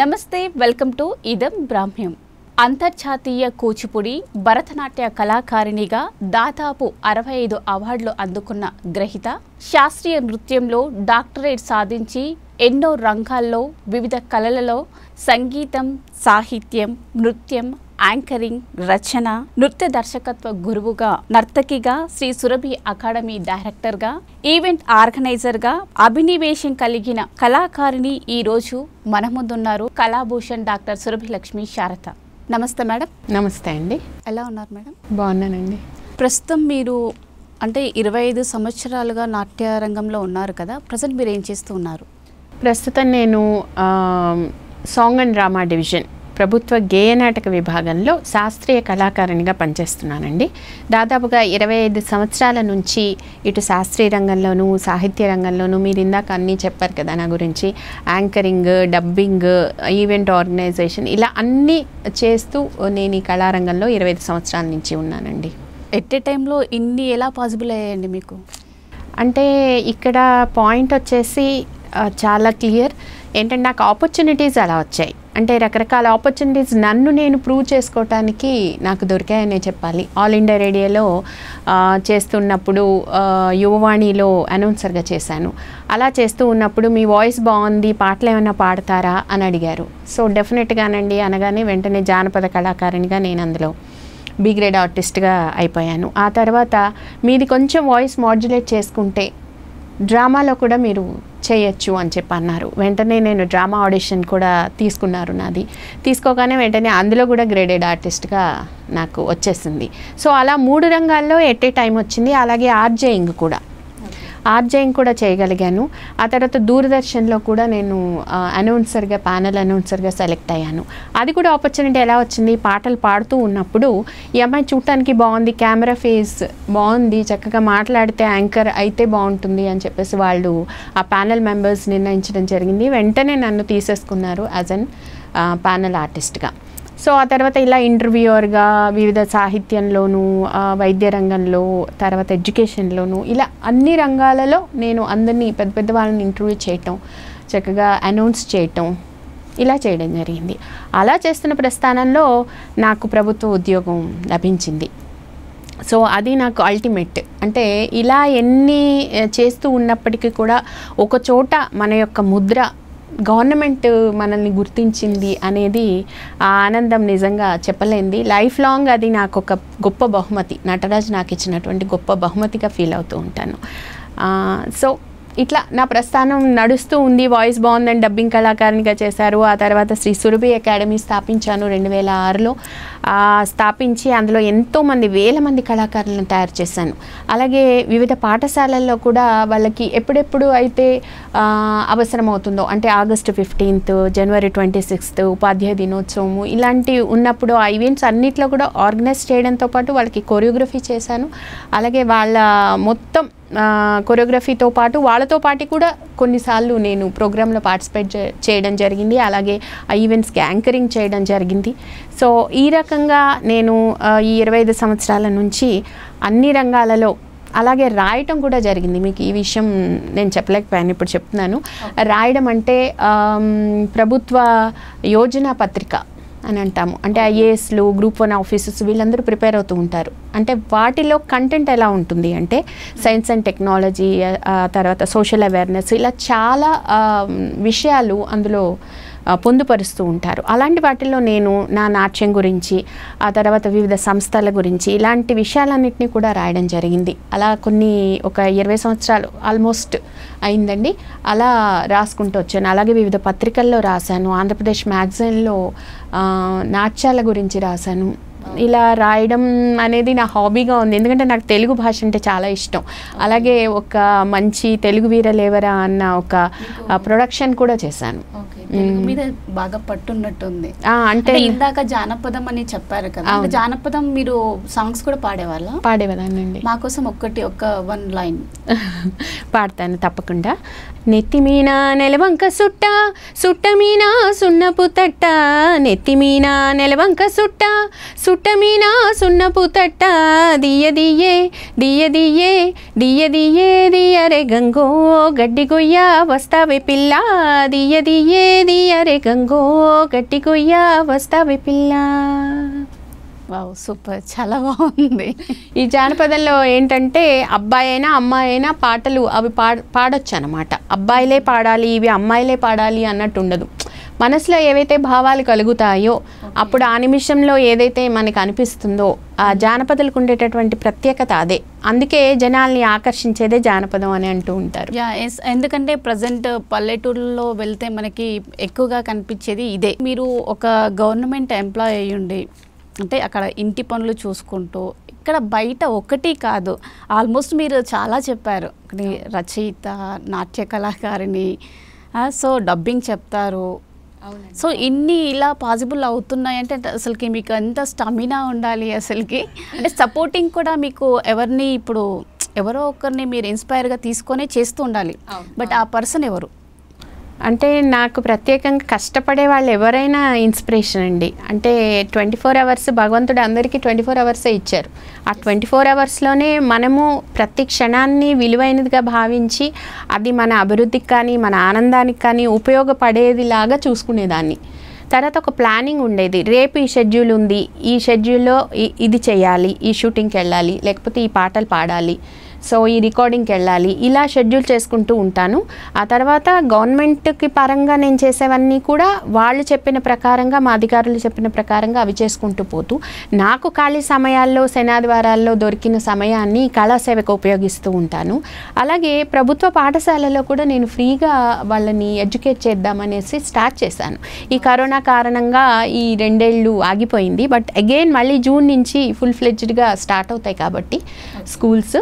నమస్తే welcome to ఇదం బ్రాహ్మ్యం అంతర్జాతీయ కూచిపుడి భరతనాట్య కళాకారిణిగా దాదాపు అరవై ఐదు అవార్డులు అందుకున్న గ్రహీత శాస్త్రీయ నృత్యంలో డాక్టరేట్ సాధించి ఎన్నో రంగాల్లో వివిధ కళలలో సంగీతం సాహిత్యం నృత్యం యాంకరింగ్ రచన నృత్య దర్శకత్వ గురువుగా నర్తకిగా శ్రీ సురభి అకాడమీ డైరెక్టర్గా ఈవెంట్ ఆర్గనైజర్గా అభినివేశం కలిగిన కళాకారిణి ఈరోజు మన ముందున్నారు కళాభూషణ్ డాక్టర్ సురభి లక్ష్మి శారద నమస్తే మేడం నమస్తే అండి ఎలా ఉన్నారు మేడం బాగున్నానండి ప్రస్తుతం మీరు అంటే ఇరవై ఐదు సంవత్సరాలుగా నాట్య రంగంలో ఉన్నారు కదా ప్రజెంట్ మీరు ఏం చేస్తూ ఉన్నారు ప్రస్తుతం నేను సాంగ్ అండ్ డ్రామా డివిజన్ ప్రభుత్వ గేయ నాటక విభాగంలో శాస్త్రీయ కళాకారిణిగా పనిచేస్తున్నానండి దాదాపుగా ఇరవై ఐదు సంవత్సరాల నుంచి ఇటు శాస్త్రీయ రంగంలోనూ సాహిత్య రంగంలోనూ మీరు ఇందాక అన్నీ చెప్పారు కదా నా గురించి యాంకరింగ్ డబ్బింగ్ ఈవెంట్ ఆర్గనైజేషన్ ఇలా అన్నీ చేస్తూ నేను ఈ కళారంగంలో ఇరవై ఐదు సంవత్సరాల నుంచి ఉన్నానండి ఎట్ ఏ టైంలో ఇన్ని ఎలా పాసిబుల్ అయ్యాయండి మీకు అంటే ఇక్కడ పాయింట్ వచ్చేసి చాలా క్లియర్ ఏంటంటే నాకు ఆపర్చునిటీస్ అలా వచ్చాయి అంటే రకరకాల ఆపర్చునిటీస్ నన్ను నేను ప్రూవ్ చేసుకోవటానికి నాకు దొరికాయనే చెప్పాలి ఆల్ ఇండియా రేడియోలో చేస్తున్నప్పుడు యువవాణిలో అనౌన్సర్గా చేశాను అలా చేస్తూ ఉన్నప్పుడు మీ వాయిస్ బాగుంది పాటలు ఏమైనా పాడతారా అని అడిగారు సో డెఫినెట్గానండి అనగానే వెంటనే జానపద కళాకారునిగా నేను అందులో బి గ్రేడ్ ఆర్టిస్ట్గా అయిపోయాను ఆ తర్వాత మీది కొంచెం వాయిస్ మాడ్యులేట్ చేసుకుంటే డ్రామాలో కూడా మీరు చేయొచ్చు అని చెప్పి అన్నారు వెంటనే నేను డ్రామా ఆడిషన్ కూడా తీసుకున్నారు నాది తీసుకోగానే వెంటనే అందులో కూడా గ్రేడెడ్ ఆర్టిస్ట్గా నాకు వచ్చేసింది సో అలా మూడు రంగాల్లో ఎట్ ఏ టైం వచ్చింది అలాగే ఆర్జేయింగ్ కూడా ఆర్జేయం కూడా చేయగలిగాను ఆ తర్వాత దూరదర్శన్లో కూడా నేను అనౌన్సర్గా ప్యానల్ అనౌన్సర్గా సెలెక్ట్ అయ్యాను అది కూడా ఆపర్చునిటీ ఎలా వచ్చింది పాటలు పాడుతూ ఉన్నప్పుడు ఈ అమ్మాయి చూడటానికి బాగుంది కెమెరా ఫేస్ బాగుంది చక్కగా మాట్లాడితే యాంకర్ అయితే బాగుంటుంది అని చెప్పేసి వాళ్ళు ఆ ప్యానల్ మెంబర్స్ నిర్ణయించడం జరిగింది వెంటనే నన్ను తీసేసుకున్నారు యాజ్ అన్ ప్యానల్ ఆర్టిస్ట్గా సో ఆ తర్వాత ఇలా ఇంటర్వ్యూయర్గా వివిధ సాహిత్యంలోనూ వైద్య రంగంలో తర్వాత ఎడ్యుకేషన్లోనూ ఇలా అన్ని రంగాలలో నేను అందరినీ పెద్ద పెద్ద వాళ్ళని ఇంటర్వ్యూ చేయటం చక్కగా అనౌన్స్ చేయటం ఇలా చేయడం జరిగింది అలా చేస్తున్న ప్రస్థానంలో నాకు ప్రభుత్వ ఉద్యోగం లభించింది సో అది నాకు అల్టిమేట్ అంటే ఇలా ఎన్ని చేస్తూ ఉన్నప్పటికీ కూడా ఒక చోట మన యొక్క ముద్ర గవర్నమెంట్ మనల్ని గుర్తించింది అనేది ఆ ఆనందం నిజంగా చెప్పలేంది లైఫ్ లాంగ్ అది నాకు ఒక గొప్ప బహుమతి నటరాజు నాకు ఇచ్చినటువంటి గొప్ప బహుమతిగా ఫీల్ అవుతూ ఉంటాను సో ఇట్లా నా ప్రస్థానం నడుస్తూ ఉంది వాయిస్ బాగుందని డబ్బింగ్ కళాకారినిగా చేశారు ఆ తర్వాత శ్రీ సురభి అకాడమీ స్థాపించాను రెండు వేల ఆరులో స్థాపించి అందులో ఎంతోమంది వేల మంది కళాకారులను తయారు చేశాను అలాగే వివిధ పాఠశాలల్లో కూడా వాళ్ళకి ఎప్పుడెప్పుడు అయితే అవసరమవుతుందో అంటే ఆగస్టు ఫిఫ్టీన్త్ జనవరి ట్వంటీ సిక్స్త్ ఉపాధ్యాయ దినోత్సవము ఇలాంటి ఉన్నప్పుడు ఆ ఈవెంట్స్ అన్నిట్లో కూడా ఆర్గనైజ్ చేయడంతో పాటు వాళ్ళకి కొరియోగ్రఫీ చేశాను అలాగే వాళ్ళ మొత్తం కొరియోగ్రఫీతో పాటు వాళ్ళతో పాటు కూడా కొన్నిసార్లు నేను ప్రోగ్రాంలో పార్టిసిపేట్ చేయడం జరిగింది అలాగే ఆ ఈవెంట్స్కి యాంకరింగ్ చేయడం జరిగింది సో ఈ రకంగా రకంగా నేను ఈ ఇరవై ఐదు సంవత్సరాల నుంచి అన్ని రంగాలలో అలాగే రాయటం కూడా జరిగింది మీకు ఈ విషయం నేను చెప్పలేకపోయాను ఇప్పుడు చెప్తున్నాను రాయడం అంటే ప్రభుత్వ యోజన పత్రిక అని అంటాము అంటే ఐఏఎస్లు గ్రూప్ వన్ ఆఫీసెస్ వీళ్ళందరూ ప్రిపేర్ అవుతూ ఉంటారు అంటే వాటిలో కంటెంట్ ఎలా ఉంటుంది అంటే సైన్స్ అండ్ టెక్నాలజీ తర్వాత సోషల్ అవేర్నెస్ ఇలా చాలా విషయాలు అందులో పొందుపరుస్తూ ఉంటారు అలాంటి వాటిల్లో నేను నా నాట్యం గురించి ఆ తర్వాత వివిధ సంస్థల గురించి ఇలాంటి విషయాలన్నింటినీ కూడా రాయడం జరిగింది అలా కొన్ని ఒక ఇరవై సంవత్సరాలు ఆల్మోస్ట్ అయిందండి అలా రాసుకుంటూ వచ్చాను అలాగే వివిధ పత్రికల్లో రాశాను ఆంధ్రప్రదేశ్ మ్యాగజైన్లో నాట్యాల గురించి రాశాను ఇలా రాయడం అనేది నా హాబీగా ఉంది ఎందుకంటే నాకు తెలుగు భాష అంటే చాలా ఇష్టం అలాగే ఒక మంచి తెలుగు వీరలేవరా అన్న ఒక ప్రొడక్షన్ కూడా చేశాను తెలుగు మీద బాగా పట్టున్నట్టుంది అంటే ఇందాక జానపదం అని చెప్పారు కదా జానపదం మీరు సాంగ్స్ కూడా పాడేవాళ్ళ పాడేవాళ్ళండి మాకోసం ఒక్కటి ఒక వన్ లైన్ పాడతాను తప్పకుండా నెత్తిమీన నెలవంక సుట్ట సుట్టమీన సున్నపు తట్ట నెత్తిమీన నెలవంక సుట్ట సుట్టమీన సున్నపు తట్ట దియ్య దియ్యే దియ్య దియ్యే దియ్య దియ్యే దియ్యరే గంగో గడ్డి గొయ్య వస్తావే పిల్ల దియ్య దియ్యే ఏది అరే గంగో గట్టి కొయ్య వస్తావి పిల్ల వావ్ సూపర్ చాలా బాగుంది ఈ జానపదంలో ఏంటంటే అబ్బాయి అయినా అమ్మాయి అయినా పాటలు అవి పాడ పాడొచ్చు అనమాట అబ్బాయిలే పాడాలి ఇవి అమ్మాయిలే పాడాలి అన్నట్టు ఉండదు మనసులో ఏవైతే భావాలు కలుగుతాయో అప్పుడు ఆ నిమిషంలో ఏదైతే మనకు అనిపిస్తుందో ఆ hmm. జానపదలకు ఉండేటటువంటి ప్రత్యేకత అదే అందుకే జనాల్ని ఆకర్షించేదే జానపదం అని అంటూ ఉంటారు ఎందుకంటే ప్రజెంట్ పల్లెటూరులో వెళ్తే మనకి ఎక్కువగా కనిపించేది ఇదే మీరు ఒక గవర్నమెంట్ ఎంప్లాయ్ అయ్యుండి అంటే అక్కడ ఇంటి పనులు చూసుకుంటూ ఇక్కడ బయట ఒకటి కాదు ఆల్మోస్ట్ మీరు చాలా చెప్పారు రచయిత నాట్య కళాకారిణి సో డబ్బింగ్ చెప్తారు సో ఇన్ని ఇలా పాసిబుల్ అవుతున్నాయి అంటే అసలుకి మీకు ఎంత స్టమినా ఉండాలి అసలుకి అంటే సపోర్టింగ్ కూడా మీకు ఎవరిని ఇప్పుడు ఎవరో ఒకరిని మీరు ఇన్స్పైర్గా తీసుకొనే చేస్తూ ఉండాలి బట్ ఆ పర్సన్ ఎవరు అంటే నాకు ప్రత్యేకంగా కష్టపడే వాళ్ళు ఎవరైనా ఇన్స్పిరేషన్ అండి అంటే ట్వంటీ ఫోర్ అవర్స్ భగవంతుడు అందరికీ ట్వంటీ ఫోర్ అవర్సే ఇచ్చారు ఆ ట్వంటీ ఫోర్ అవర్స్లోనే మనము ప్రతి క్షణాన్ని విలువైనదిగా భావించి అది మన అభివృద్ధికి కానీ మన ఆనందానికి కానీ ఉపయోగపడేదిలాగా చూసుకునేదాన్ని తర్వాత ఒక ప్లానింగ్ ఉండేది రేపు ఈ షెడ్యూల్ ఉంది ఈ షెడ్యూల్లో ఇది చేయాలి ఈ షూటింగ్కి వెళ్ళాలి లేకపోతే ఈ పాటలు పాడాలి సో ఈ రికార్డింగ్కి వెళ్ళాలి ఇలా షెడ్యూల్ చేసుకుంటూ ఉంటాను ఆ తర్వాత గవర్నమెంట్కి పరంగా నేను చేసేవన్నీ కూడా వాళ్ళు చెప్పిన ప్రకారంగా మా అధికారులు చెప్పిన ప్రకారంగా అవి చేసుకుంటూ పోతూ నాకు ఖాళీ సమయాల్లో శనాదివారాల్లో దొరికిన సమయాన్ని కళాసేవకు ఉపయోగిస్తూ ఉంటాను అలాగే ప్రభుత్వ పాఠశాలలో కూడా నేను ఫ్రీగా వాళ్ళని ఎడ్యుకేట్ చేద్దామనేసి స్టార్ట్ చేశాను ఈ కరోనా కారణంగా ఈ రెండేళ్ళు ఆగిపోయింది బట్ అగైన్ మళ్ళీ జూన్ నుంచి ఫుల్ ఫ్లెడ్జ్డ్గా స్టార్ట్ అవుతాయి కాబట్టి స్కూల్స్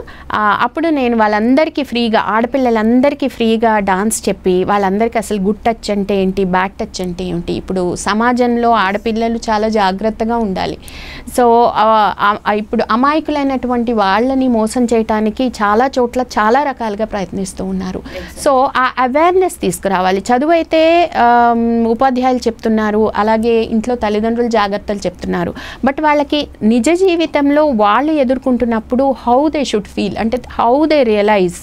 అప్పుడు నేను వాళ్ళందరికీ ఫ్రీగా ఆడపిల్లలందరికీ ఫ్రీగా డాన్స్ చెప్పి వాళ్ళందరికీ అసలు గుడ్ టచ్ అంటే ఏంటి బ్యాడ్ టచ్ అంటే ఏంటి ఇప్పుడు సమాజంలో ఆడపిల్లలు చాలా జాగ్రత్తగా ఉండాలి సో ఇప్పుడు అమాయకులైనటువంటి వాళ్ళని మోసం చేయడానికి చాలా చోట్ల చాలా రకాలుగా ప్రయత్నిస్తూ ఉన్నారు సో ఆ అవేర్నెస్ తీసుకురావాలి చదువు అయితే ఉపాధ్యాయులు చెప్తున్నారు అలాగే ఇంట్లో తల్లిదండ్రులు జాగ్రత్తలు చెప్తున్నారు బట్ వాళ్ళకి నిజ జీవితంలో వాళ్ళు ఎదుర్కొంటున్నప్పుడు హౌ దే షుడ్ ఫీల్ అంటే బట్ హౌ దే రియలైజ్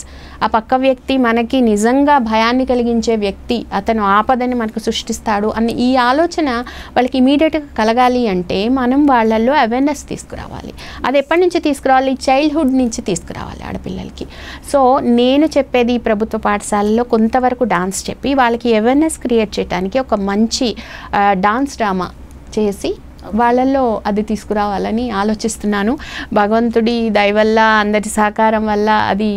ఆ పక్క వ్యక్తి మనకి నిజంగా భయాన్ని కలిగించే వ్యక్తి అతను ఆపదని మనకు సృష్టిస్తాడు అని ఈ ఆలోచన వాళ్ళకి ఇమీడియట్గా కలగాలి అంటే మనం వాళ్ళల్లో అవేర్నెస్ తీసుకురావాలి అది ఎప్పటి నుంచి తీసుకురావాలి చైల్డ్హుడ్ నుంచి తీసుకురావాలి ఆడపిల్లలకి సో నేను చెప్పేది ప్రభుత్వ పాఠశాలలో కొంతవరకు డాన్స్ చెప్పి వాళ్ళకి అవేర్నెస్ క్రియేట్ చేయడానికి ఒక మంచి డాన్స్ డ్రామా చేసి వాళ్ళల్లో అది తీసుకురావాలని ఆలోచిస్తున్నాను భగవంతుడి దయ వల్ల అందరి సహకారం వల్ల అది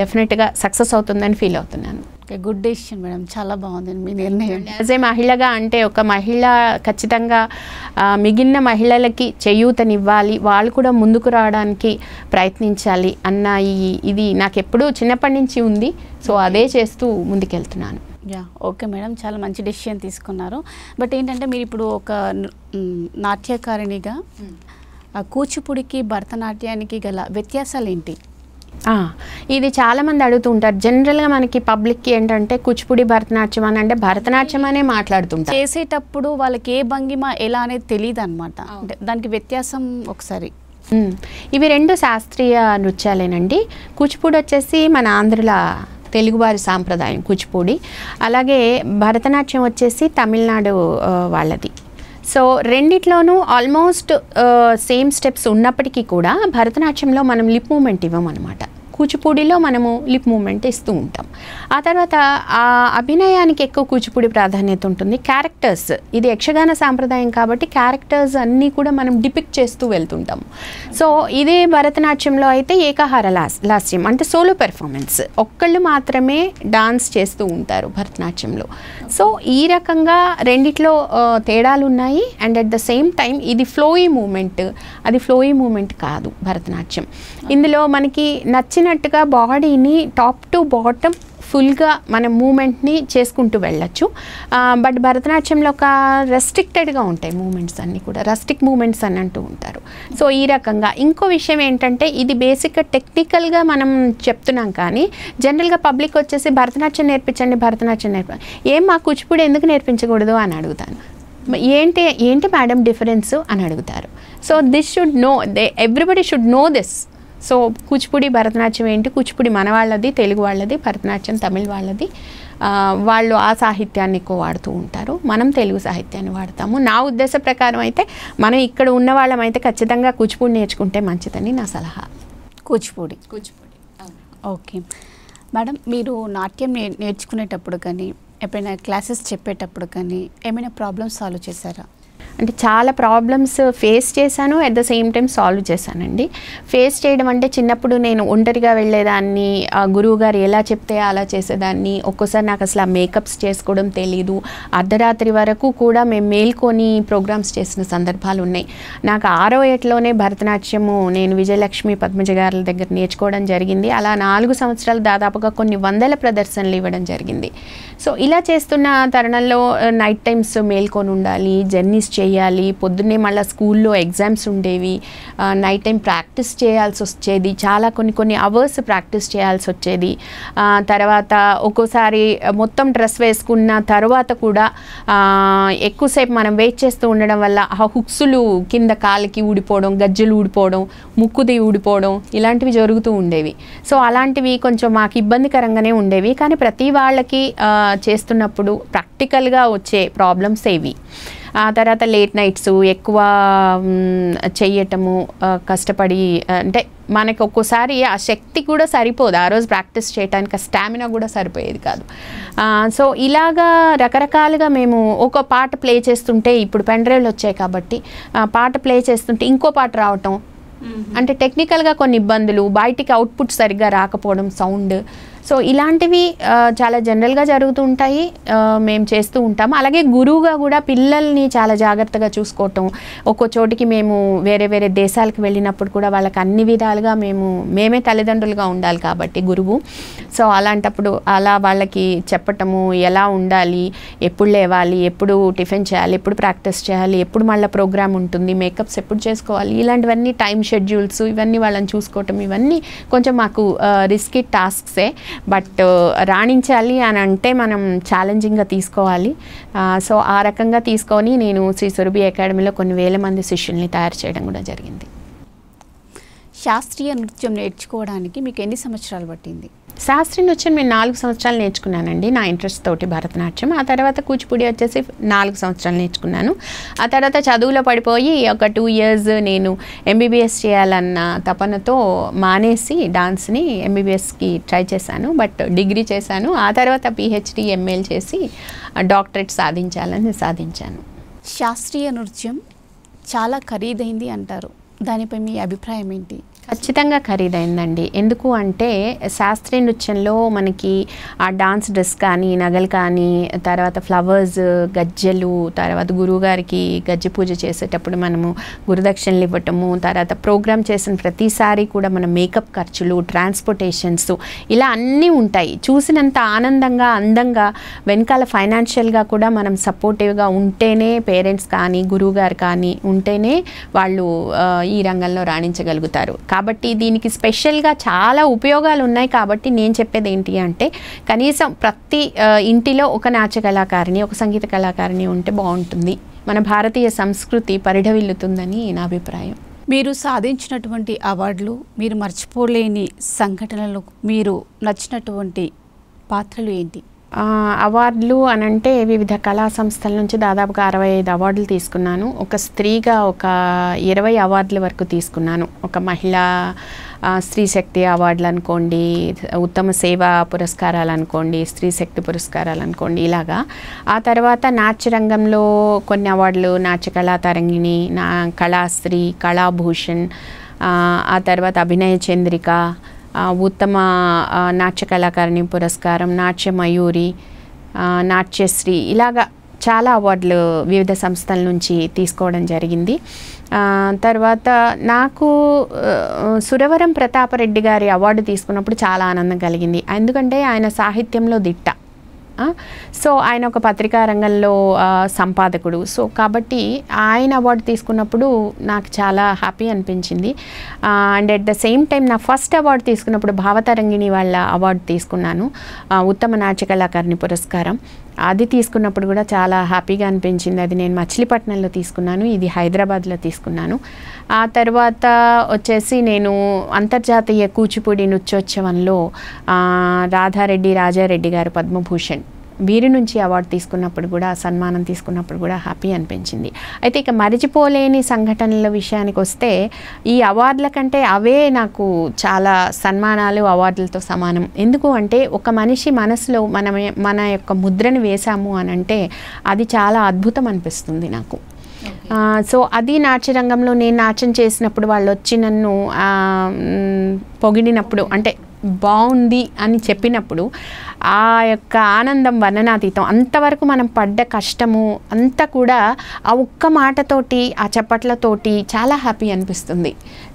డెఫినెట్గా సక్సెస్ అవుతుందని ఫీల్ అవుతున్నాను గుడ్ డెసిషన్ మేడం చాలా బాగుంది మీ నిర్ణయం యాజ్ ఏ మహిళగా అంటే ఒక మహిళ ఖచ్చితంగా మిగిలిన మహిళలకి చేయూతనివ్వాలి వాళ్ళు కూడా ముందుకు రావడానికి ప్రయత్నించాలి అన్న ఈ ఇది నాకు ఎప్పుడూ చిన్నప్పటి నుంచి ఉంది సో అదే చేస్తూ ముందుకెళ్తున్నాను యా ఓకే మేడం చాలా మంచి డెసిషన్ తీసుకున్నారు బట్ ఏంటంటే మీరు ఇప్పుడు ఒక నాట్యకారిణిగా hmm. కూచిపూడికి భరతనాట్యానికి గల వ్యత్యాసాలు ఏంటి ఇది చాలామంది అడుగుతుంటారు జనరల్గా మనకి పబ్లిక్కి ఏంటంటే కూచిపూడి భరతనాట్యం అని అంటే భరతనాట్యం అనే మాట్లాడుతుంటారు చేసేటప్పుడు వాళ్ళకి ఏ భంగిమ ఎలా అనేది తెలియదు అనమాట దానికి వ్యత్యాసం ఒకసారి ఇవి రెండు శాస్త్రీయ నృత్యాలేనండి కూచిపూడి వచ్చేసి మన ఆంధ్రుల తెలుగువారి సాంప్రదాయం కూచిపూడి అలాగే భరతనాట్యం వచ్చేసి తమిళనాడు వాళ్ళది సో రెండిట్లోనూ ఆల్మోస్ట్ సేమ్ స్టెప్స్ ఉన్నప్పటికీ కూడా భరతనాట్యంలో మనం లిప్ మూమెంట్ ఇవ్వమన్నమాట కూచిపూడిలో మనము లిప్ మూమెంట్ ఇస్తూ ఉంటాం ఆ తర్వాత ఆ అభినయానికి ఎక్కువ కూచిపూడి ప్రాధాన్యత ఉంటుంది క్యారెక్టర్స్ ఇది యక్షగాన సాంప్రదాయం కాబట్టి క్యారెక్టర్స్ అన్నీ కూడా మనం డిపిక్ట్ చేస్తూ వెళ్తుంటాం సో ఇదే భరతనాట్యంలో అయితే ఏకాహార లాస్ లాస్యం అంటే సోలో పెర్ఫార్మెన్స్ ఒక్కళ్ళు మాత్రమే డాన్స్ చేస్తూ ఉంటారు భరతనాట్యంలో సో ఈ రకంగా రెండిట్లో తేడాలు ఉన్నాయి and at the same time ఇది ఫ్లోయి మూమెంట్ అది ఫ్లోయి మూమెంట్ కాదు భరతనాట్యం ఇందులో మనకి నచ్చిన చెప్పినట్టుగా బాడీని టాప్ టు బాటమ్ ఫుల్గా మన మూమెంట్ని చేసుకుంటూ వెళ్ళచ్చు బట్ భరతనాట్యంలో ఒక రెస్ట్రిక్టెడ్గా ఉంటాయి మూమెంట్స్ అన్నీ కూడా రెస్ట్రిక్ మూమెంట్స్ అని అంటూ ఉంటారు సో ఈ రకంగా ఇంకో విషయం ఏంటంటే ఇది బేసిక్గా టెక్నికల్గా మనం చెప్తున్నాం కానీ జనరల్గా పబ్లిక్ వచ్చేసి భరతనాట్యం నేర్పించండి భరతనాట్యం నేర్పండి ఏం మా కూచిపూడి ఎందుకు నేర్పించకూడదు అని అడుగుతాను ఏంటి ఏంటి మేడం డిఫరెన్స్ అని అడుగుతారు so this should know they everybody should know this so Kuchipudi Bharatanatyam ఏంటి కూచిపూడి మన వాళ్ళది తెలుగు వాళ్ళది భరతనాట్యం తమిళ వాళ్ళది వాళ్ళు ఆ సాహిత్యాన్ని ఎక్కువ వాడుతూ ఉంటారు మనం తెలుగు సాహిత్యాన్ని వాడతాము నా ఉద్దేశ ప్రకారం అయితే మనం ఇక్కడ ఉన్న వాళ్ళం అయితే ఖచ్చితంగా కూచిపూడి నేర్చుకుంటే మంచిదని నా సలహా కూచిపూడి కూచిపూడి ఓకే మేడం మీరు నాట్యం నేర్చుకునేటప్పుడు కానీ ఎప్పుడైనా క్లాసెస్ చెప్పేటప్పుడు కానీ ఏమైనా ప్రాబ్లమ్స్ సాల్వ్ చేశారా అంటే చాలా ప్రాబ్లమ్స్ ఫేస్ చేశాను at the same time solve చేశానండి ఫేస్ చేయడం అంటే చిన్నప్పుడు నేను ఒంటరిగా వెళ్ళేదాన్ని గురువు గారు ఎలా చెప్తే అలా చేసేదాన్ని ఒక్కోసారి నాకు అసలు ఆ మేకప్స్ చేసుకోవడం తెలీదు అర్ధరాత్రి వరకు కూడా మేము మేల్కొని ప్రోగ్రామ్స్ చేసిన సందర్భాలు ఉన్నాయి నాకు ఆరో ఏట్లోనే భరతనాట్యము నేను విజయలక్ష్మి పద్మజ గారి దగ్గర నేర్చుకోవడం జరిగింది అలా నాలుగు సంవత్సరాలు దాదాపుగా కొన్ని వందల ప్రదర్శనలు ఇవ్వడం జరిగింది సో ఇలా చేస్తున్న తరుణంలో నైట్ uh, టైమ్స్ మేల్కొని ఉండాలి జర్నీస్ చే చేయాలి పొద్దున్నే మళ్ళీ స్కూల్లో ఎగ్జామ్స్ ఉండేవి నైట్ టైం ప్రాక్టీస్ చేయాల్సి వచ్చేది చాలా కొన్ని కొన్ని అవర్స్ ప్రాక్టీస్ చేయాల్సి వచ్చేది తర్వాత ఒక్కోసారి మొత్తం డ్రెస్ వేసుకున్న తర్వాత కూడా ఎక్కువసేపు మనం వెయిట్ చేస్తూ ఉండడం వల్ల ఆ హుక్స్లు కింద కాలికి ఊడిపోవడం గజ్జలు ఊడిపోవడం ముక్కుది ఊడిపోవడం ఇలాంటివి జరుగుతూ ఉండేవి సో అలాంటివి కొంచెం మాకు ఇబ్బందికరంగానే ఉండేవి కానీ ప్రతి వాళ్ళకి చేస్తున్నప్పుడు ప్రాక్టికల్గా వచ్చే ప్రాబ్లమ్స్ ఏవి ఆ తర్వాత లేట్ నైట్స్ ఎక్కువ చెయ్యటము కష్టపడి అంటే మనకు ఒక్కోసారి ఆ శక్తి కూడా సరిపోదు ఆ రోజు ప్రాక్టీస్ చేయడానికి ఆ స్టామినా కూడా సరిపోయేది కాదు సో ఇలాగా రకరకాలుగా మేము ఒక పాట ప్లే చేస్తుంటే ఇప్పుడు పెండ్రైవ్లు వచ్చాయి కాబట్టి పాట ప్లే చేస్తుంటే ఇంకో పాట రావటం అంటే టెక్నికల్గా కొన్ని ఇబ్బందులు బయటికి అవుట్పుట్ సరిగ్గా రాకపోవడం సౌండ్ సో ఇలాంటివి చాలా జనరల్గా జరుగుతూ ఉంటాయి మేము చేస్తూ ఉంటాం అలాగే గురువుగా కూడా పిల్లల్ని చాలా జాగ్రత్తగా చూసుకోవటం ఒక్కో చోటికి మేము వేరే వేరే దేశాలకు వెళ్ళినప్పుడు కూడా వాళ్ళకి అన్ని విధాలుగా మేము మేమే తల్లిదండ్రులుగా ఉండాలి కాబట్టి గురువు సో అలాంటప్పుడు అలా వాళ్ళకి చెప్పటము ఎలా ఉండాలి ఎప్పుడు లేవాలి ఎప్పుడు టిఫిన్ చేయాలి ఎప్పుడు ప్రాక్టీస్ చేయాలి ఎప్పుడు మళ్ళీ ప్రోగ్రామ్ ఉంటుంది మేకప్స్ ఎప్పుడు చేసుకోవాలి ఇలాంటివన్నీ టైం షెడ్యూల్స్ ఇవన్నీ వాళ్ళని చూసుకోవటం ఇవన్నీ కొంచెం మాకు రిస్కీ టాస్క్సే బట్ uh, రాణించాలి అని అంటే మనం ఛాలెంజింగ్గా తీసుకోవాలి సో uh, ఆ రకంగా తీసుకొని నేను శ్రీ సురభి అకాడమీలో కొన్ని వేల మంది శిష్యుల్ని తయారు చేయడం కూడా జరిగింది శాస్త్రీయ నృత్యం నేర్చుకోవడానికి మీకు ఎన్ని సంవత్సరాలు పట్టింది శాస్త్రి నృత్యం నేను నాలుగు సంవత్సరాలు నేర్చుకున్నానండి నా ఇంట్రెస్ట్ తోటి భరతనాట్యం ఆ తర్వాత కూచిపూడి వచ్చేసి నాలుగు సంవత్సరాలు నేర్చుకున్నాను ఆ తర్వాత చదువులో పడిపోయి ఒక టూ ఇయర్స్ నేను ఎంబీబీఎస్ చేయాలన్న తపనతో మానేసి డాన్స్ని ఎంబీబీఎస్కి ట్రై చేశాను బట్ డిగ్రీ చేశాను ఆ తర్వాత పిహెచ్డి ఎంఎల్ చేసి డాక్టరేట్ సాధించాలని సాధించాను శాస్త్రీయ నృత్యం చాలా ఖరీదైంది అంటారు దానిపై మీ అభిప్రాయం ఏంటి ఖచ్చితంగా ఖరీదైందండి ఎందుకు అంటే శాస్త్రీయ నృత్యంలో మనకి ఆ డాన్స్ డ్రెస్ కానీ నగలు కానీ తర్వాత ఫ్లవర్స్ గజ్జెలు తర్వాత గురువుగారికి గజ్జ పూజ చేసేటప్పుడు మనము గురుదక్షిణలు ఇవ్వటము తర్వాత ప్రోగ్రామ్ చేసిన ప్రతిసారి కూడా మన మేకప్ ఖర్చులు ట్రాన్స్పోర్టేషన్స్ ఇలా అన్నీ ఉంటాయి చూసినంత ఆనందంగా అందంగా వెనకాల ఫైనాన్షియల్గా కూడా మనం సపోర్టివ్గా ఉంటేనే పేరెంట్స్ కానీ గురువుగారు కానీ ఉంటేనే వాళ్ళు ఈ రంగంలో రాణించగలుగుతారు కాబట్టి దీనికి స్పెషల్గా చాలా ఉపయోగాలు ఉన్నాయి కాబట్టి నేను చెప్పేది ఏంటి అంటే కనీసం ప్రతి ఇంటిలో ఒక నాట్య కళాకారిణి ఒక సంగీత కళాకారిణి ఉంటే బాగుంటుంది మన భారతీయ సంస్కృతి పరిఢవిల్లుతుందని నా అభిప్రాయం మీరు సాధించినటువంటి అవార్డులు మీరు మర్చిపోలేని సంఘటనలు మీరు నచ్చినటువంటి పాత్రలు ఏంటి అవార్డులు అని అంటే వివిధ కళా సంస్థల నుంచి దాదాపుగా అరవై ఐదు అవార్డులు తీసుకున్నాను ఒక స్త్రీగా ఒక ఇరవై అవార్డుల వరకు తీసుకున్నాను ఒక మహిళా స్త్రీ శక్తి అవార్డులు అనుకోండి ఉత్తమ సేవా పురస్కారాలు అనుకోండి స్త్రీ శక్తి పురస్కారాలు అనుకోండి ఇలాగా ఆ తర్వాత నాట్య రంగంలో కొన్ని అవార్డులు నాట్య కళా తరంగిణి నా కళాశ్రీ కళాభూషణ్ ఆ తర్వాత అభినయ చంద్రిక ఉత్తమ నాట్య కళాకారిణి పురస్కారం నాట్య మయూరి నాట్యశ్రీ ఇలాగా చాలా అవార్డులు వివిధ సంస్థల నుంచి తీసుకోవడం జరిగింది తర్వాత నాకు సురవరం ప్రతాపరెడ్డి గారి అవార్డు తీసుకున్నప్పుడు చాలా ఆనందం కలిగింది ఎందుకంటే ఆయన సాహిత్యంలో దిట్ట సో ఆయన ఒక పత్రికా రంగంలో సంపాదకుడు సో కాబట్టి ఆయన అవార్డు తీసుకున్నప్పుడు నాకు చాలా హ్యాపీ అనిపించింది and at the same time నా ఫస్ట్ అవార్డు తీసుకున్నప్పుడు భావతరంగిణి వాళ్ళ అవార్డు తీసుకున్నాను ఉత్తమ నాట్య కళాకారిణి పురస్కారం అది తీసుకున్నప్పుడు కూడా చాలా హ్యాపీగా అనిపించింది అది నేను మచిలీపట్నంలో తీసుకున్నాను ఇది హైదరాబాద్లో తీసుకున్నాను ఆ తర్వాత వచ్చేసి నేను అంతర్జాతీయ కూచిపూడి నృత్యోత్సవంలో రాధారెడ్డి రాజారెడ్డి గారు పద్మభూషణ్ వీరి నుంచి అవార్డు తీసుకున్నప్పుడు కూడా సన్మానం తీసుకున్నప్పుడు కూడా హ్యాపీ అనిపించింది అయితే ఇక మరిచిపోలేని సంఘటనల విషయానికి వస్తే ఈ అవార్డుల కంటే అవే నాకు చాలా సన్మానాలు అవార్డులతో సమానం ఎందుకు అంటే ఒక మనిషి మనసులో మన మన యొక్క ముద్రను వేశాము అని అంటే అది చాలా అద్భుతం అనిపిస్తుంది నాకు సో అది నాట్య రంగంలో నేను నాట్యం చేసినప్పుడు వాళ్ళు వచ్చి నన్ను పొగిడినప్పుడు అంటే బాగుంది అని చెప్పినప్పుడు ఆ యొక్క ఆనందం వర్ణనాతీతం అంతవరకు మనం పడ్డ కష్టము అంతా కూడా ఆ ఒక్క మాటతోటి ఆ చప్పట్లతోటి చాలా హ్యాపీ అనిపిస్తుంది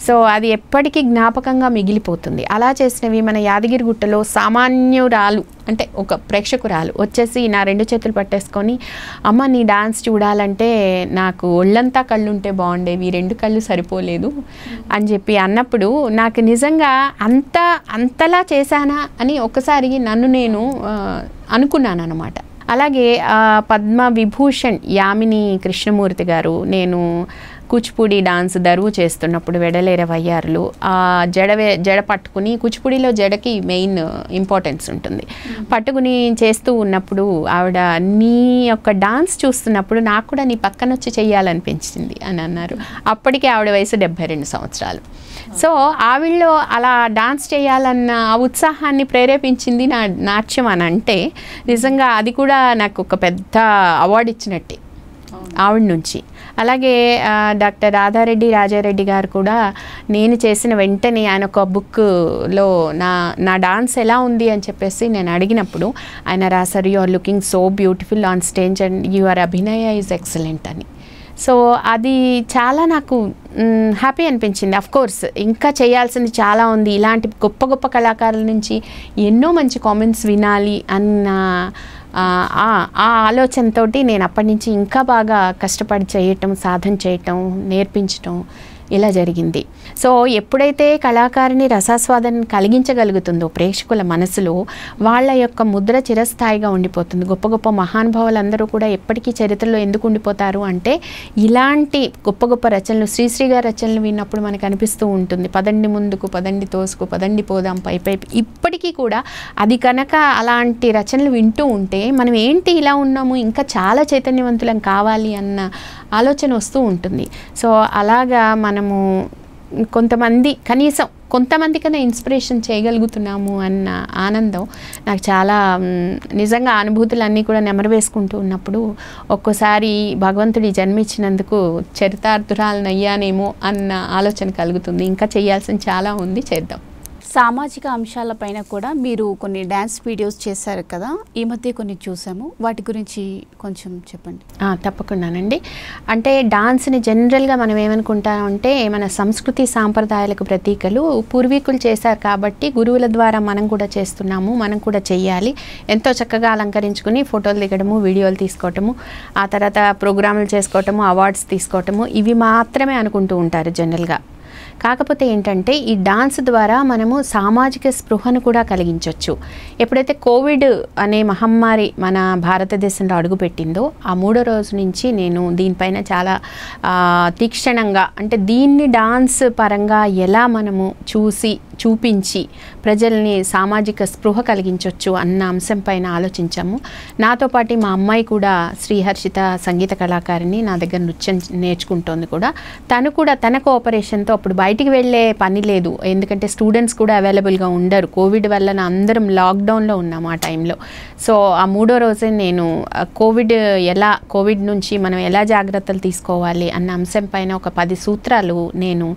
సో అది ఎప్పటికీ జ్ఞాపకంగా మిగిలిపోతుంది అలా చేసినవి మన యాదగిరి గుట్టలో సామాన్యురాలు అంటే ఒక ప్రేక్షకురాలు వచ్చేసి నా రెండు చేతులు పట్టేసుకొని అమ్మ నీ డాన్స్ చూడాలంటే నాకు ఒళ్ళంతా కళ్ళు ఉంటే బాగుండేవి రెండు కళ్ళు సరిపోలేదు అని చెప్పి అన్నప్పుడు నాకు నిజంగా అంత అంత ఇంతలా చేశానా అని ఒకసారి నన్ను నేను అనుకున్నాను అనమాట అలాగే పద్మ విభూషణ్ యామిని కృష్ణమూర్తి గారు నేను కూచిపూడి డాన్స్ దరువు చేస్తున్నప్పుడు వెడలేరవయ్యారులు ఆ జడ జడ పట్టుకుని కూచిపూడిలో జడకి మెయిన్ ఇంపార్టెన్స్ ఉంటుంది పట్టుకుని చేస్తూ ఉన్నప్పుడు ఆవిడ నీ యొక్క డాన్స్ చూస్తున్నప్పుడు నాకు కూడా నీ పక్కనొచ్చి చేయాలనిపించింది అని అన్నారు అప్పటికే ఆవిడ వయసు డెబ్బై రెండు సంవత్సరాలు సో ఆవిడలో అలా డాన్స్ చేయాలన్న ఉత్సాహాన్ని ప్రేరేపించింది నా నాట్యం అని అంటే నిజంగా అది కూడా నాకు ఒక పెద్ద అవార్డు ఇచ్చినట్టే ఆవిడ నుంచి అలాగే డాక్టర్ రాధారెడ్డి రాజారెడ్డి గారు కూడా నేను చేసిన వెంటనే ఆయన ఒక బుక్లో నా నా డాన్స్ ఎలా ఉంది అని చెప్పేసి నేను అడిగినప్పుడు ఆయన రాసారు you are looking so beautiful on stage and you are abhinaya is excellent అని సో అది చాలా నాకు హ్యాపీ అనిపించింది అఫ్ కోర్స్ ఇంకా చేయాల్సింది చాలా ఉంది ఇలాంటి గొప్ప గొప్ప కళాకారుల నుంచి ఎన్నో మంచి కామెంట్స్ వినాలి అన్న ఆ ఆలోచనతోటి నేను అప్పటి నుంచి ఇంకా బాగా కష్టపడి చేయటం సాధన చేయటం నేర్పించటం ఇలా జరిగింది సో ఎప్పుడైతే కళాకారిని రసాస్వాదన కలిగించగలుగుతుందో ప్రేక్షకుల మనసులో వాళ్ళ యొక్క ముద్ర చిరస్థాయిగా ఉండిపోతుంది గొప్ప గొప్ప మహానుభావులందరూ కూడా ఎప్పటికీ చరిత్రలో ఎందుకు ఉండిపోతారు అంటే ఇలాంటి గొప్ప గొప్ప రచనలు శ్రీశ్రీ గారి రచనలు విన్నప్పుడు మనకు అనిపిస్తూ ఉంటుంది పదండి ముందుకు పదండి తోసుకు పదండి పోదాం పై పై ఇప్పటికీ కూడా అది కనుక అలాంటి రచనలు వింటూ ఉంటే మనం ఏంటి ఇలా ఉన్నాము ఇంకా చాలా చైతన్యవంతులం కావాలి అన్న ఆలోచన వస్తూ ఉంటుంది సో అలాగా మనము కొంతమంది కనీసం కొంతమంది కన్నా ఇన్స్పిరేషన్ చేయగలుగుతున్నాము అన్న ఆనందం నాకు చాలా నిజంగా అనుభూతులన్నీ కూడా నెమరు వేసుకుంటూ ఉన్నప్పుడు ఒక్కోసారి భగవంతుడి జన్మిచ్చినందుకు చరితార్థురాలనయ్యానేమో అన్న ఆలోచన కలుగుతుంది ఇంకా చేయాల్సిన చాలా ఉంది చేద్దాం సామాజిక అంశాలపైన కూడా మీరు కొన్ని డ్యాన్స్ వీడియోస్ చేశారు కదా ఈ మధ్య కొన్ని చూసాము వాటి గురించి కొంచెం చెప్పండి తప్పకుండానండి అంటే డాన్స్ని జనరల్గా మనం ఏమనుకుంటామంటే మన సంస్కృతి సాంప్రదాయాలకు ప్రతీకలు పూర్వీకులు చేశారు కాబట్టి గురువుల ద్వారా మనం కూడా చేస్తున్నాము మనం కూడా చెయ్యాలి ఎంతో చక్కగా అలంకరించుకుని ఫోటోలు దిగడము వీడియోలు తీసుకోవటము ఆ తర్వాత ప్రోగ్రాములు చేసుకోవటము అవార్డ్స్ తీసుకోవటము ఇవి మాత్రమే అనుకుంటూ ఉంటారు జనరల్గా కాకపోతే ఏంటంటే ఈ డాన్స్ ద్వారా మనము సామాజిక స్పృహను కూడా కలిగించవచ్చు ఎప్పుడైతే కోవిడ్ అనే మహమ్మారి మన భారతదేశంలో అడుగుపెట్టిందో ఆ మూడో రోజు నుంచి నేను దీనిపైన చాలా తీక్షణంగా అంటే దీన్ని డాన్స్ పరంగా ఎలా మనము చూసి చూపించి ప్రజల్ని సామాజిక స్పృహ కలిగించవచ్చు అన్న అంశం పైన ఆలోచించాము నాతో పాటు మా అమ్మాయి కూడా శ్రీహర్షిత సంగీత కళాకారిణి నా దగ్గర నృత్యం నేర్చుకుంటోంది కూడా తను కూడా తన కోఆపరేషన్తో అప్పుడు బయట బయటికి వెళ్ళే పని లేదు ఎందుకంటే స్టూడెంట్స్ కూడా అవైలబుల్గా ఉండరు కోవిడ్ వల్ల అందరం లాక్డౌన్లో ఉన్నాం ఆ టైంలో సో ఆ మూడో రోజే నేను కోవిడ్ ఎలా కోవిడ్ నుంచి మనం ఎలా జాగ్రత్తలు తీసుకోవాలి అన్న అంశం పైన ఒక పది సూత్రాలు నేను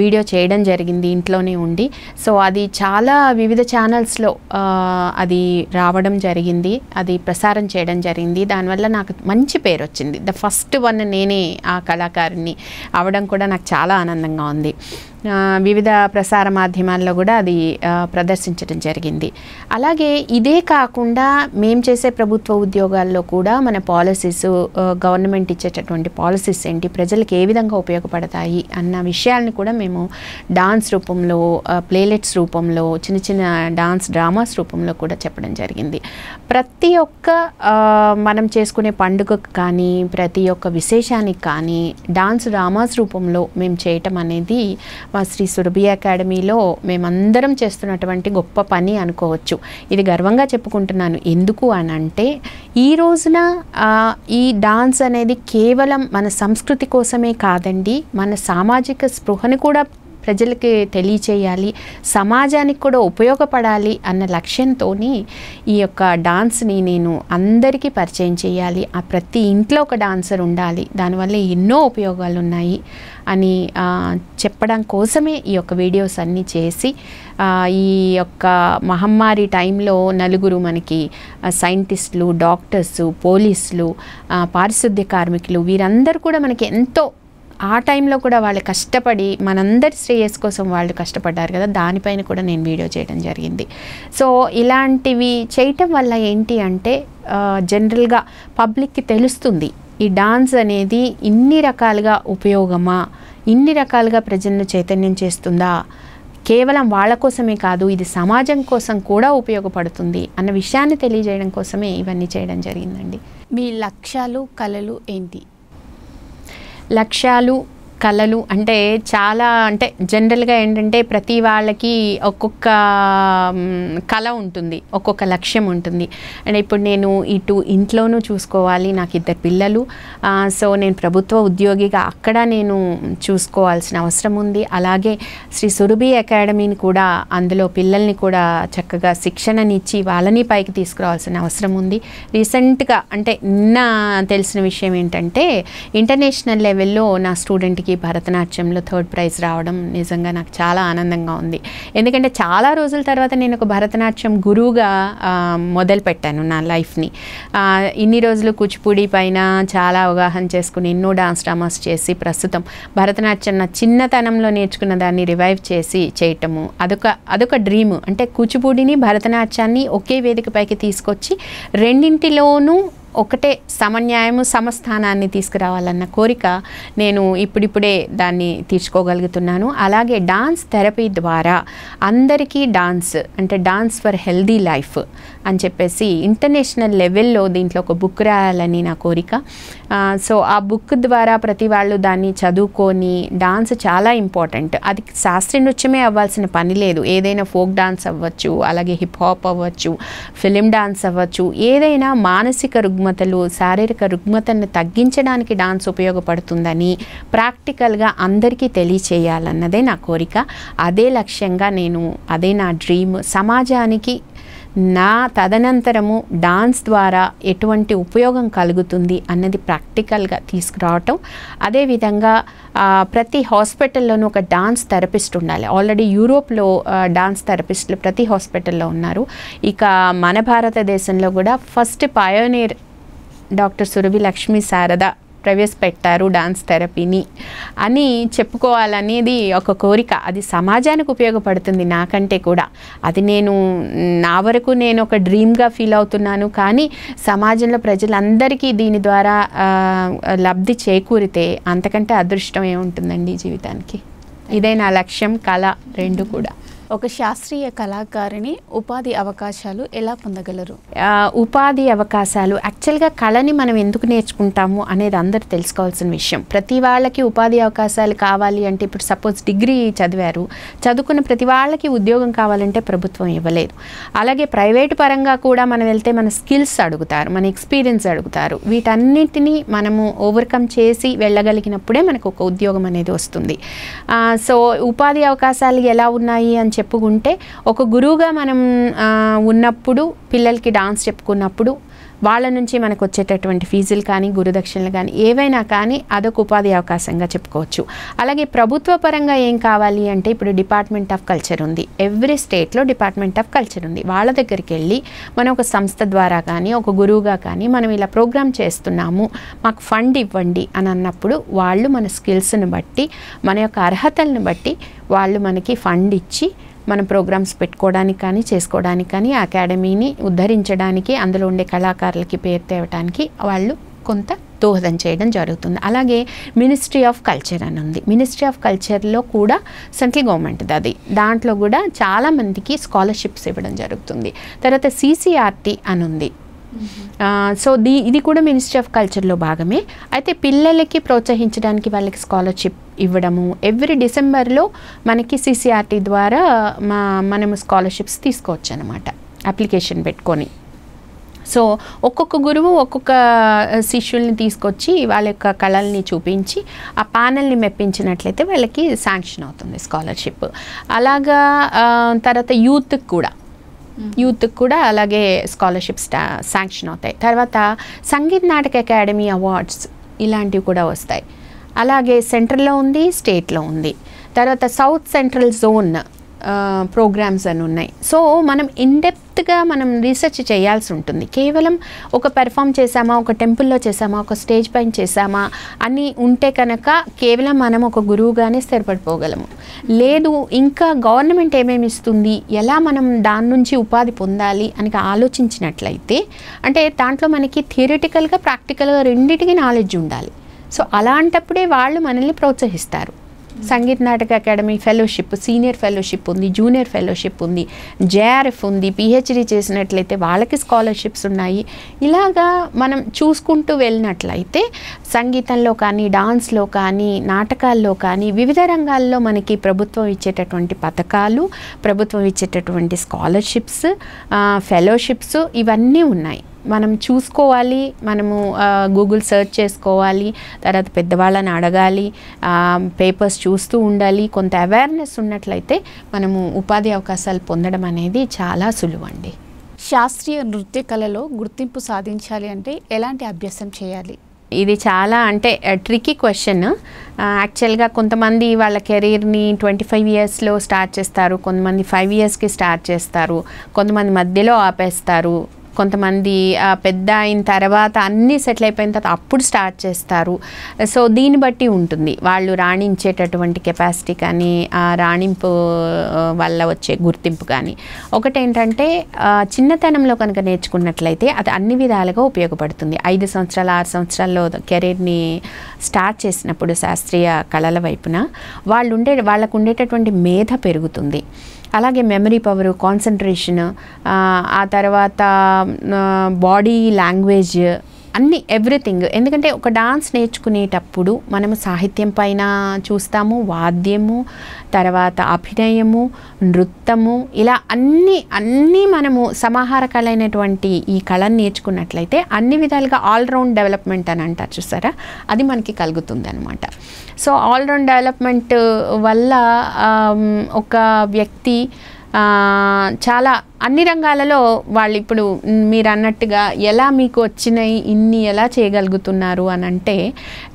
వీడియో చేయడం జరిగింది ఇంట్లోనే ఉండి సో అది చాలా వివిధ ఛానల్స్లో అది రావడం జరిగింది అది ప్రసారం చేయడం జరిగింది దానివల్ల నాకు మంచి పేరు వచ్చింది ద ఫస్ట్ వన్ నేనే ఆ కళాకారిణి అవడం కూడా నాకు చాలా ఆనందంగా ఉంది జరిగింది వివిధ ప్రసార మాధ్యమాల్లో కూడా అది ప్రదర్శించడం జరిగింది అలాగే ఇదే కాకుండా మేము చేసే ప్రభుత్వ ఉద్యోగాల్లో కూడా మన పాలసీస్ గవర్నమెంట్ ఇచ్చేటటువంటి పాలసీస్ ఏంటి ప్రజలకు ఏ విధంగా ఉపయోగపడతాయి అన్న విషయాలను కూడా మేము డాన్స్ రూపంలో ప్లేలెట్స్ రూపంలో చిన్న చిన్న డాన్స్ డ్రామాస్ రూపంలో కూడా చెప్పడం జరిగింది ప్రతి ఒక్క మనం చేసుకునే పండుగకు కానీ ప్రతి ఒక్క విశేషానికి కానీ డాన్స్ డ్రామాస్ రూపంలో మేము చేయటం అనేది మా శ్రీ సురభి అకాడమీలో మేమందరం చేస్తున్నటువంటి గొప్ప పని అనుకోవచ్చు ఇది గర్వంగా చెప్పుకుంటున్నాను ఎందుకు అని అంటే ఈ రోజున ఈ డాన్స్ అనేది కేవలం మన సంస్కృతి కోసమే కాదండి మన సామాజిక స్పృహను కూడా ప్రజలకి తెలియచేయాలి సమాజానికి కూడా ఉపయోగపడాలి అన్న లక్ష్యంతో ఈ యొక్క డాన్స్ని నేను అందరికీ పరిచయం చేయాలి ఆ ప్రతి ఇంట్లో ఒక డాన్సర్ ఉండాలి దానివల్ల ఎన్నో ఉపయోగాలు ఉన్నాయి అని చెప్పడం కోసమే ఈ యొక్క వీడియోస్ అన్నీ చేసి ఈ యొక్క మహమ్మారి టైంలో నలుగురు మనకి సైంటిస్టులు డాక్టర్స్ పోలీసులు పారిశుద్ధ్య కార్మికులు వీరందరూ కూడా మనకి ఎంతో ఆ టైంలో కూడా వాళ్ళు కష్టపడి మనందరి శ్రేయస్ కోసం వాళ్ళు కష్టపడ్డారు కదా దానిపైన కూడా నేను వీడియో చేయడం జరిగింది సో ఇలాంటివి చేయటం వల్ల ఏంటి అంటే జనరల్గా పబ్లిక్కి తెలుస్తుంది ఈ డాన్స్ అనేది ఇన్ని రకాలుగా ఉపయోగమా ఇన్ని రకాలుగా ప్రజలను చైతన్యం చేస్తుందా కేవలం వాళ్ళ కోసమే కాదు ఇది సమాజం కోసం కూడా ఉపయోగపడుతుంది అన్న విషయాన్ని తెలియజేయడం కోసమే ఇవన్నీ చేయడం జరిగిందండి మీ లక్ష్యాలు కళలు ఏంటి లక్ష్యాలు కళలు అంటే చాలా అంటే జనరల్గా ఏంటంటే ప్రతి వాళ్ళకి ఒక్కొక్క కళ ఉంటుంది ఒక్కొక్క లక్ష్యం ఉంటుంది అండ్ ఇప్పుడు నేను ఇటు ఇంట్లోనూ చూసుకోవాలి నాకు ఇద్దరు పిల్లలు సో నేను ప్రభుత్వ ఉద్యోగిగా అక్కడ నేను చూసుకోవాల్సిన అవసరం ఉంది అలాగే శ్రీ సురభి అకాడమీని కూడా అందులో పిల్లల్ని కూడా చక్కగా శిక్షణనిచ్చి వాళ్ళని పైకి తీసుకురావాల్సిన అవసరం ఉంది రీసెంట్గా అంటే నిన్న తెలిసిన విషయం ఏంటంటే ఇంటర్నేషనల్ లెవెల్లో నా స్టూడెంట్కి అమ్మాయికి భరతనాట్యంలో థర్డ్ ప్రైజ్ రావడం నిజంగా నాకు చాలా ఆనందంగా ఉంది ఎందుకంటే చాలా రోజుల తర్వాత నేను ఒక భరతనాట్యం గురువుగా మొదలు పెట్టాను నా లైఫ్ని ఇన్ని రోజులు కూచిపూడి పైన చాలా అవగాహన చేసుకుని ఎన్నో డాన్స్ డ్రామాస్ చేసి ప్రస్తుతం భరతనాట్యం నా చిన్నతనంలో నేర్చుకున్న దాన్ని రివైవ్ చేసి చేయటము అదొక అదొక డ్రీము అంటే కూచిపూడిని భరతనాట్యాన్ని ఒకే వేదికపైకి తీసుకొచ్చి రెండింటిలోనూ ఒకటే సమన్యాయము సమస్థానాన్ని తీసుకురావాలన్న కోరిక నేను ఇప్పుడిప్పుడే దాన్ని తీర్చుకోగలుగుతున్నాను అలాగే డాన్స్ థెరపీ ద్వారా అందరికీ డాన్స్ అంటే డాన్స్ ఫర్ హెల్దీ లైఫ్ అని చెప్పేసి ఇంటర్నేషనల్ లెవెల్లో దీంట్లో ఒక బుక్ రాయాలని నా కోరిక సో ఆ బుక్ ద్వారా ప్రతి వాళ్ళు దాన్ని చదువుకొని డాన్స్ చాలా ఇంపార్టెంట్ అది శాస్త్రీయ నృత్యమే అవ్వాల్సిన పని లేదు ఏదైనా ఫోక్ డాన్స్ అవ్వచ్చు అలాగే హిప్ హాప్ అవ్వచ్చు ఫిలిం డాన్స్ అవ్వచ్చు ఏదైనా మానసిక రుగ్మతలు శారీరక రుగ్మతను తగ్గించడానికి డాన్స్ ఉపయోగపడుతుందని ప్రాక్టికల్గా అందరికీ తెలియచేయాలన్నదే నా కోరిక అదే లక్ష్యంగా నేను అదే నా డ్రీమ్ సమాజానికి నా తదనంతరము డాన్స్ ద్వారా ఎటువంటి ఉపయోగం కలుగుతుంది అన్నది ప్రాక్టికల్గా తీసుకురావటం అదేవిధంగా ప్రతి హాస్పిటల్లోనూ ఒక డాన్స్ థెరపిస్ట్ ఉండాలి ఆల్రెడీ యూరోప్లో డాన్స్ థెరపిస్టులు ప్రతి హాస్పిటల్లో ఉన్నారు ఇక మన భారతదేశంలో కూడా first pioneer doctor Surabhi Lakshmi Sharada ప్రవేశపెట్టారు డాన్స్ థెరపీని అని చెప్పుకోవాలనేది ఒక కోరిక అది సమాజానికి ఉపయోగపడుతుంది నాకంటే కూడా అది నేను నా వరకు నేను ఒక డ్రీమ్గా ఫీల్ అవుతున్నాను కానీ సమాజంలో ప్రజలందరికీ దీని ద్వారా లబ్ధి చేకూరితే అంతకంటే అదృష్టం ఏముంటుందండి జీవితానికి ఇదే నా లక్ష్యం కళ రెండు కూడా ఒక శాస్త్రీయ కళాకారిణి ఉపాధి అవకాశాలు ఎలా పొందగలరు ఉపాధి అవకాశాలు యాక్చువల్గా కళని మనం ఎందుకు నేర్చుకుంటాము అనేది అందరు తెలుసుకోవాల్సిన విషయం ప్రతి వాళ్ళకి ఉపాధి అవకాశాలు కావాలి అంటే ఇప్పుడు సపోజ్ డిగ్రీ చదివారు చదువుకున్న ప్రతి వాళ్ళకి ఉద్యోగం కావాలంటే ప్రభుత్వం ఇవ్వలేదు అలాగే ప్రైవేట్ పరంగా కూడా మనం వెళ్తే మన స్కిల్స్ అడుగుతారు మన ఎక్స్పీరియన్స్ అడుగుతారు వీటన్నిటినీ మనము ఓవర్కమ్ చేసి వెళ్ళగలిగినప్పుడే మనకు ఒక ఉద్యోగం అనేది వస్తుంది సో ఉపాధి అవకాశాలు ఎలా ఉన్నాయి అని చెప్పుకుంటే ఒక గురువుగా మనం ఉన్నప్పుడు పిల్లలకి డాన్స్ చెప్పుకున్నప్పుడు వాళ్ళ నుంచి మనకు వచ్చేటటువంటి ఫీజులు కానీ గురుదక్షిణలు కానీ ఏవైనా కానీ అదొక ఉపాధి అవకాశంగా చెప్పుకోవచ్చు అలాగే ప్రభుత్వ పరంగా ఏం కావాలి అంటే ఇప్పుడు డిపార్ట్మెంట్ ఆఫ్ కల్చర్ ఉంది ఎవ్రీ స్టేట్లో డిపార్ట్మెంట్ ఆఫ్ కల్చర్ ఉంది వాళ్ళ దగ్గరికి వెళ్ళి మనం ఒక సంస్థ ద్వారా కానీ ఒక గురువుగా కానీ మనం ఇలా ప్రోగ్రామ్ చేస్తున్నాము మాకు ఫండ్ ఇవ్వండి అని అన్నప్పుడు వాళ్ళు మన స్కిల్స్ని బట్టి మన యొక్క అర్హతలను బట్టి వాళ్ళు మనకి ఫండ్ ఇచ్చి మనం ప్రోగ్రామ్స్ పెట్టుకోవడానికి కానీ చేసుకోవడానికి కానీ అకాడమీని ఉద్ధరించడానికి అందులో ఉండే కళాకారులకి పేరు తేవటానికి వాళ్ళు కొంత దోహదం చేయడం జరుగుతుంది అలాగే మినిస్ట్రీ ఆఫ్ కల్చర్ అని ఉంది మినిస్ట్రీ ఆఫ్ కల్చర్లో కూడా సెంట్రల్ గవర్నమెంట్ది అది దాంట్లో కూడా చాలామందికి స్కాలర్షిప్స్ ఇవ్వడం జరుగుతుంది తర్వాత సీసీఆర్టీ అని ఉంది సో దీ ఇది కూడా మినిస్ట్రీ ఆఫ్ కల్చర్లో భాగమే అయితే పిల్లలకి ప్రోత్సహించడానికి వాళ్ళకి స్కాలర్షిప్ ఇవ్వడము ఎవ్రీ డిసెంబర్లో మనకి సిసిఆర్టీ ద్వారా మా మనము స్కాలర్షిప్స్ తీసుకోవచ్చు అనమాట అప్లికేషన్ పెట్టుకొని సో ఒక్కొక్క గురువు ఒక్కొక్క శిష్యుల్ని తీసుకొచ్చి వాళ్ళ యొక్క కళల్ని చూపించి ఆ ప్యానల్ని మెప్పించినట్లయితే వాళ్ళకి శాంక్షన్ అవుతుంది స్కాలర్షిప్ అలాగా తర్వాత యూత్కి కూడా యూత్ కూడా అలాగే స్కాలర్షిప్స్ శాంక్షన్ అవుతాయి తర్వాత సంగీత్ నాటక అకాడమీ అవార్డ్స్ ఇలాంటివి కూడా వస్తాయి అలాగే సెంట్రల్లో ఉంది స్టేట్లో ఉంది తర్వాత సౌత్ సెంట్రల్ జోన్ ప్రోగ్రామ్స్ అని ఉన్నాయి సో మనం ఇన్డెప్త్గా మనం రీసెర్చ్ చేయాల్సి ఉంటుంది కేవలం ఒక పెర్ఫామ్ చేసామా ఒక టెంపుల్లో చేసామా ఒక స్టేజ్ పైన చేసామా అని ఉంటే కనుక కేవలం మనం ఒక గురువుగానే స్థిరపడిపోగలము లేదు ఇంకా గవర్నమెంట్ ఏమేమి ఇస్తుంది ఎలా మనం దాని నుంచి ఉపాధి పొందాలి అని ఆలోచించినట్లయితే అంటే దాంట్లో మనకి థియరిటికల్గా ప్రాక్టికల్గా రెండింటికి నాలెడ్జ్ ఉండాలి సో అలాంటప్పుడే వాళ్ళు మనల్ని ప్రోత్సహిస్తారు Sangeeta Nataka academy fellowship senior fellowship ఉంది జూనియర్ ఫెలోషిప్ ఉంది జేఆర్ఎఫ్ ఉంది పిహెచ్డి చేసినట్లయితే వాళ్ళకి స్కాలర్షిప్స్ ఉన్నాయి ఇలాగా మనం చూసుకుంటూ వెళ్ళినట్లయితే సంగీతంలో కానీ డాన్స్లో కానీ నాటకాల్లో కానీ వివిధ రంగాల్లో మనకి ప్రభుత్వం ఇచ్చేటటువంటి పథకాలు ప్రభుత్వం ఇచ్చేటటువంటి స్కాలర్షిప్స్ ఫెలోషిప్స్ ఇవన్నీ ఉన్నాయి మనం చూసుకోవాలి మనము గూగుల్ సెర్చ్ చేసుకోవాలి తర్వాత పెద్దవాళ్ళని అడగాలి పేపర్స్ చూస్తూ ఉండాలి కొంత అవేర్నెస్ ఉన్నట్లయితే మనము ఉపాధి అవకాశాలు పొందడం అనేది చాలా సులువు అండి శాస్త్రీయ నృత్య కళలో గుర్తింపు సాధించాలి అంటే ఎలాంటి అభ్యాసం చేయాలి ఇది చాలా అంటే ట్రికీ క్వశ్చన్ యాక్చువల్గా కొంతమంది వాళ్ళ కెరీర్ని ట్వంటీ ఫైవ్ ఇయర్స్లో స్టార్ట్ చేస్తారు కొంతమంది ఫైవ్ ఇయర్స్కి స్టార్ట్ చేస్తారు కొంతమంది మధ్యలో ఆపేస్తారు కొంతమంది పెద్ద అయిన తర్వాత అన్నీ సెటిల్ అయిపోయిన తర్వాత అప్పుడు స్టార్ట్ చేస్తారు సో దీన్ని బట్టి ఉంటుంది వాళ్ళు రాణించేటటువంటి కెపాసిటీ కానీ ఆ రాణింపు వల్ల వచ్చే గుర్తింపు కానీ ఒకటేంటంటే చిన్నతనంలో కనుక నేర్చుకున్నట్లయితే అది అన్ని విధాలుగా ఉపయోగపడుతుంది ఐదు సంవత్సరాలు ఆరు సంవత్సరాల్లో కెరీర్ని స్టార్ట్ చేసినప్పుడు శాస్త్రీయ కళల వైపున వాళ్ళు ఉండే వాళ్ళకు ఉండేటటువంటి మేధ పెరుగుతుంది అలాగే మెమరీ పవర్ కాన్సన్ట్రేషన్ ఆ తర్వాత బాడీ లాంగ్వేజ్ అన్ని ఎవ్రీథింగ్ ఎందుకంటే ఒక డాన్స్ నేర్చుకునేటప్పుడు మనము సాహిత్యం పైన చూస్తాము వాద్యము తర్వాత అభినయము నృత్యము ఇలా అన్ని అన్నీ మనము సమాహార కళ అయినటువంటి ఈ కళను నేర్చుకున్నట్లయితే అన్ని విధాలుగా ఆల్రౌండ్ డెవలప్మెంట్ అని అంటారు చూసారా అది మనకి కలుగుతుంది అనమాట సో ఆల్రౌండ్ డెవలప్మెంట్ వల్ల ఒక వ్యక్తి చాలా అన్ని రంగాలలో వాళ్ళు ఇప్పుడు మీరు అన్నట్టుగా ఎలా మీకు వచ్చినాయి ఇన్ని ఎలా చేయగలుగుతున్నారు అని అంటే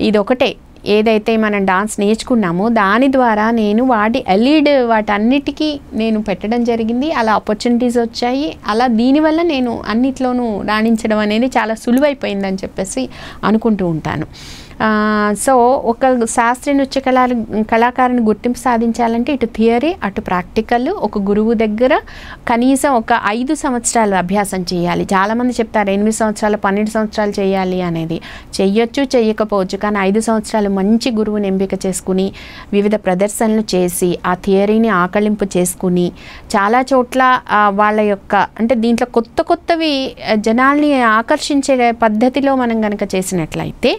ఇదొకటే ఏదైతే మనం డాన్స్ నేర్చుకున్నామో దాని ద్వారా నేను వాటి ఎలీడ్ వాటన్నిటికీ నేను పెట్టడం జరిగింది అలా ఆపర్చునిటీస్ వచ్చాయి అలా దీనివల్ల నేను అన్నిట్లోనూ రాణించడం అనేది చాలా సులువైపోయిందని చెప్పేసి అనుకుంటూ ఉంటాను సో ఒక శాస్త్రీయ నృత్య కళా కళాకారుని గుర్తింపు సాధించాలంటే ఇటు థియరీ అటు ప్రాక్టికల్ ఒక గురువు దగ్గర కనీసం ఒక ఐదు సంవత్సరాలు అభ్యాసం చేయాలి చాలామంది చెప్తారు ఎనిమిది సంవత్సరాలు పన్నెండు సంవత్సరాలు చేయాలి అనేది చెయ్యొచ్చు చెయ్యకపోవచ్చు కానీ ఐదు సంవత్సరాలు మంచి గురువుని ఎంపిక చేసుకుని వివిధ ప్రదర్శనలు చేసి ఆ థియరీని ఆకళింపు చేసుకుని చాలా చోట్ల వాళ్ళ యొక్క అంటే దీంట్లో కొత్త కొత్తవి జనాల్ని ఆకర్షించే పద్ధతిలో మనం కనుక చేసినట్లయితే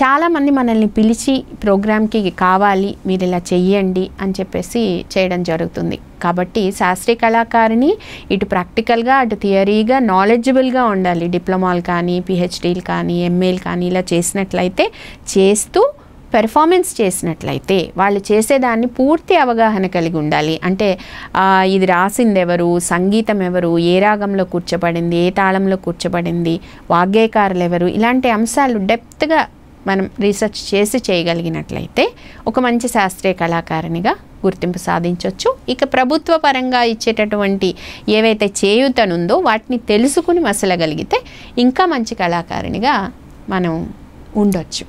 చాలామంది మనల్ని పిలిచి ప్రోగ్రామ్కి కావాలి మీరు ఇలా చెయ్యండి అని చెప్పేసి చేయడం జరుగుతుంది కాబట్టి శాస్త్రీయ కళాకారిని ఇటు ప్రాక్టికల్గా అటు థియరీగా నాలెడ్జబుల్గా ఉండాలి డిప్లొమాలు కానీ పిహెచ్డీలు కానీ ఎంఏలు కానీ ఇలా చేసినట్లయితే చేస్తూ పెర్ఫార్మెన్స్ చేసినట్లయితే వాళ్ళు చేసేదాన్ని పూర్తి అవగాహన కలిగి ఉండాలి అంటే ఇది రాసింది ఎవరు సంగీతం ఎవరు ఏ రాగంలో కూర్చోబడింది ఏ తాళంలో కూర్చోబడింది వాగ్గేయకారులు ఎవరు ఇలాంటి అంశాలు డెప్త్గా మనం రీసెర్చ్ చేసి చేయగలిగినట్లయితే ఒక మంచి శాస్త్రీయ కళాకారిణిగా గుర్తింపు సాధించవచ్చు ఇక ప్రభుత్వ పరంగా ఇచ్చేటటువంటి ఏవైతే చేయూతనుందో వాటిని తెలుసుకుని మసలగలిగితే ఇంకా మంచి కళాకారిణిగా మనం ఉండొచ్చు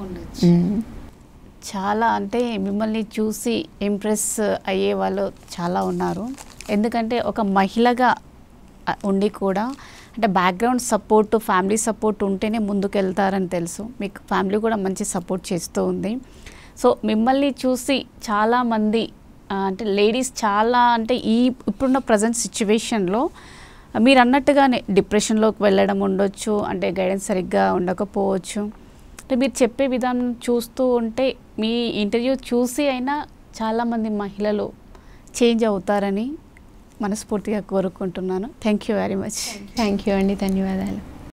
చాలా అంటే మిమ్మల్ని చూసి ఇంప్రెస్ అయ్యే వాళ్ళు చాలా ఉన్నారు ఎందుకంటే ఒక మహిళగా ఉండి కూడా అంటే బ్యాక్గ్రౌండ్ సపోర్ట్ ఫ్యామిలీ సపోర్ట్ ఉంటేనే ముందుకెళ్తారని తెలుసు మీకు ఫ్యామిలీ కూడా మంచి సపోర్ట్ చేస్తూ ఉంది సో మిమ్మల్ని చూసి చాలామంది అంటే లేడీస్ చాలా అంటే ఈ ఇప్పుడున్న ప్రజెంట్ సిచ్యువేషన్లో మీరు అన్నట్టుగానే డిప్రెషన్లోకి వెళ్ళడం ఉండొచ్చు అంటే గైడెన్స్ సరిగ్గా ఉండకపోవచ్చు అంటే మీరు చెప్పే విధానం చూస్తూ ఉంటే మీ ఇంటర్వ్యూ చూసి అయినా చాలామంది మహిళలు చేంజ్ అవుతారని మనస్ఫూర్తిగా కోరుకుంటున్నాను thank you very much thank you అండి ధన్యవాదాలు